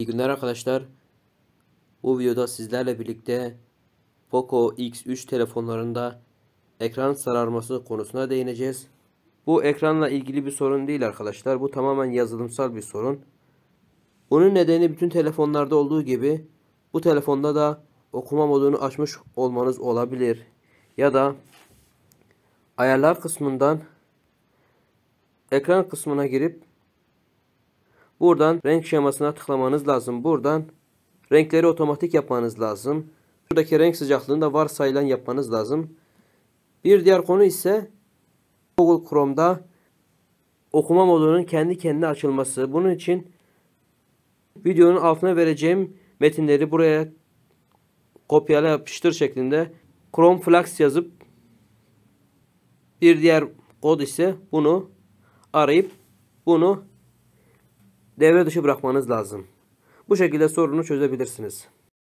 İyi günler arkadaşlar. Bu videoda sizlerle birlikte Poco X3 telefonlarında ekran sararması konusuna değineceğiz. Bu ekranla ilgili bir sorun değil arkadaşlar. Bu tamamen yazılımsal bir sorun. Bunun nedeni bütün telefonlarda olduğu gibi bu telefonda da okuma modunu açmış olmanız olabilir. Ya da ayarlar kısmından ekran kısmına girip Buradan renk şemasına tıklamanız lazım. Buradan renkleri otomatik yapmanız lazım. Buradaki renk sıcaklığında varsayılan yapmanız lazım. Bir diğer konu ise Google Chrome'da okuma modunun kendi kendine açılması. Bunun için videonun altına vereceğim metinleri buraya kopyala yapıştır şeklinde Chrome Flex yazıp bir diğer kod ise bunu arayıp bunu devre dışı bırakmanız lazım. Bu şekilde sorunu çözebilirsiniz.